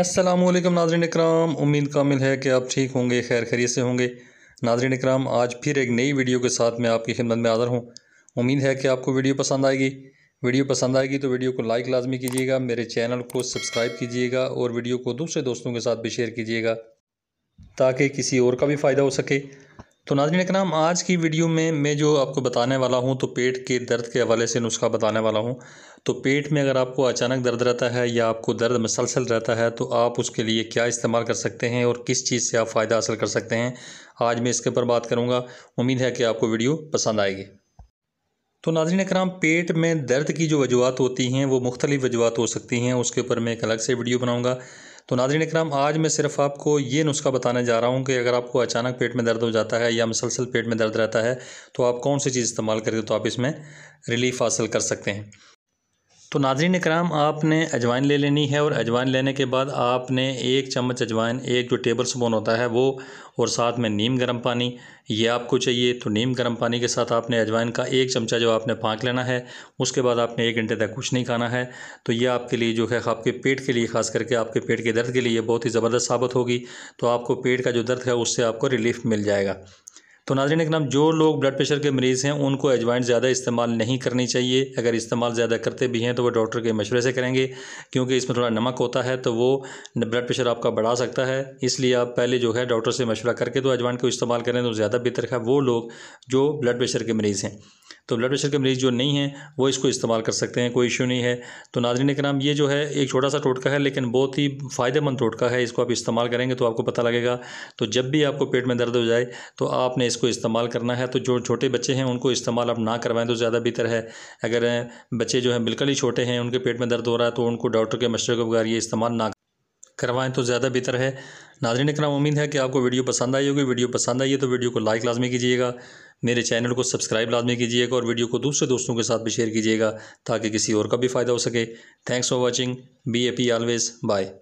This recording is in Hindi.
असलम नाजरन इक्राम उम्मीद कामिल है कि आप ठीक होंगे खैर खैरियत से होंगे नाजरन इकराम आज फिर एक नई वीडियो के साथ मैं आपकी खिदमत में हाज़र हूँ उम्मीद है कि आपको वीडियो पसंद आएगी वीडियो पसंद आएगी तो वीडियो को लाइक लाजमी कीजिएगा मेरे चैनल को सब्सक्राइब कीजिएगा और वीडियो को दूसरे दोस्तों के साथ भी शेयर कीजिएगा ताकि किसी और का भी फ़ायदा हो सके तो नाजरन कराम आज की वीडियो में मैं जो आपको बताने वाला हूँ तो पेट के दर्द के हवाले से नुस्खा बताने वाला हूँ तो पेट में अगर आपको अचानक दर्द रहता है या आपको दर्द मसलसल रहता है तो आप उसके लिए क्या इस्तेमाल कर सकते हैं और किस चीज़ से आप फ़ायदा हासिल कर सकते हैं आज मैं इसके ऊपर बात करूँगा उम्मीद है कि आपको वीडियो पसंद आएगी तो नाजरन कराम पेट में दर्द की जो वजूहत होती हैं वो मुख्तलिफ़ वजूहत हो सकती हैं उसके ऊपर मैं एक अलग से वीडियो बनाऊँगा तो नाजरन इक्राम आज मैं सिर्फ आपको ये नुस्खा बताने जा रहा हूँ कि अगर आपको अचानक पेट में दर्द हो जाता है या मसलसल पेट में दर्द रहता है तो आप कौन सी चीज़ इस्तेमाल करें तो आप इसमें रिलीफ हासिल कर सकते हैं तो नाजरीन कराम आपने अजवाइन ले लेनी है और अजवाइन लेने के बाद आपने एक चम्मच अजवाइन एक जो टेबल स्पून होता है वो और साथ में नीम गर्म पानी ये आपको चाहिए तो नीम गर्म पानी के साथ आपने अजवाइन का एक चमचा जो आपने फाँक लेना है उसके बाद आपने एक घंटे तक कुछ नहीं खाना है तो ये आपके लिए जो है आपके पेट के लिए ख़ास करके आपके पेट के दर्द के लिए बहुत ही ज़बरदस्त साबित होगी तो आपको पेट का जो दर्द है उससे आपको रिलीफ मिल जाएगा तो एक नाम जो लोग ब्लड प्रेशर के मरीज़ हैं उनको एजवाइन ज़्यादा इस्तेमाल नहीं करनी चाहिए अगर इस्तेमाल ज़्यादा करते भी हैं तो वो डॉक्टर के मशवरे से करेंगे क्योंकि इसमें थोड़ा नमक होता है तो वो ब्लड प्रेशर आपका बढ़ा सकता है इसलिए आप पहले जो है डॉक्टर से मशवरा करके तो एजवाइन को इस्तेमाल करें तो ज़्यादा बेहतर है वो लोग जो ब्लड प्रेशर के मरीज़ हैं तो ब्लड प्रेशर के मरीज़ जो नहीं हैं वो इसको इस्तेमाल कर सकते हैं कोई इशू नहीं है तो नाजरीन के नाम ये जो है एक छोटा सा टोटका है लेकिन बहुत ही फ़ायदेमंद टोटका है इसको आप इस्तेमाल करेंगे तो आपको पता लगेगा तो जब भी आपको पेट में दर्द हो जाए तो आपने इसको इस्तेमाल करना है तो जो छोटे बच्चे हैं उनको इस्तेमाल आप ना करवाएं तो ज़्यादा बेहतर है अगर बच्चे जो हैं बिल्कुल ही छोटे हैं उनके पेट में दर्द हो रहा है तो उनको डॉक्टर के मशरे के बगैर ये इस्तेमाल ना करवाएं तो ज़्यादा बेहतर है नाजरीन कराम उम्मीद है कि आपको वीडियो पसंद आई होगी वीडियो पसंद आई है तो वीडियो को लाइक लाजमी कीजिएगा मेरे चैनल को सब्सक्राइब लाजमी कीजिएगा और वीडियो को दूसरे दोस्तों के साथ भी शेयर कीजिएगा ताकि किसी और का भी फ़ायदा हो सके thanks for watching be happy always bye